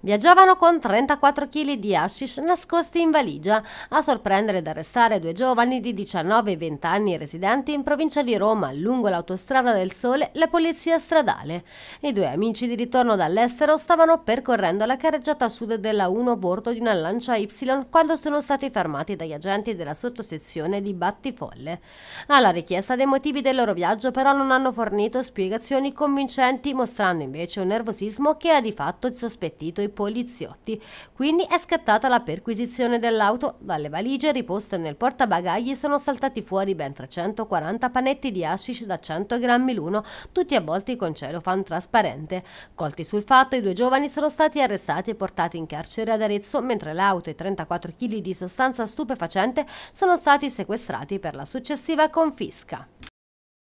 Viaggiavano con 34 kg di hashish nascosti in valigia a sorprendere ed arrestare due giovani di 19 e 20 anni residenti in provincia di Roma lungo l'autostrada del Sole la polizia stradale. I due amici di ritorno dall'estero stavano percorrendo la carreggiata sud della 1 a bordo di una lancia Y quando sono stati fermati dagli agenti della sottosezione di Battifolle. Alla richiesta dei motivi del loro viaggio però non hanno fornito spiegazioni convincenti mostrando invece un nervosismo che ha di fatto sospettito i i poliziotti. Quindi è scattata la perquisizione dell'auto. Dalle valigie riposte nel portabagagli sono saltati fuori ben 340 panetti di hashish da 100 grammi l'uno, tutti avvolti con celofan trasparente. Colti sul fatto, i due giovani sono stati arrestati e portati in carcere ad Arezzo, mentre l'auto e 34 kg di sostanza stupefacente sono stati sequestrati per la successiva confisca.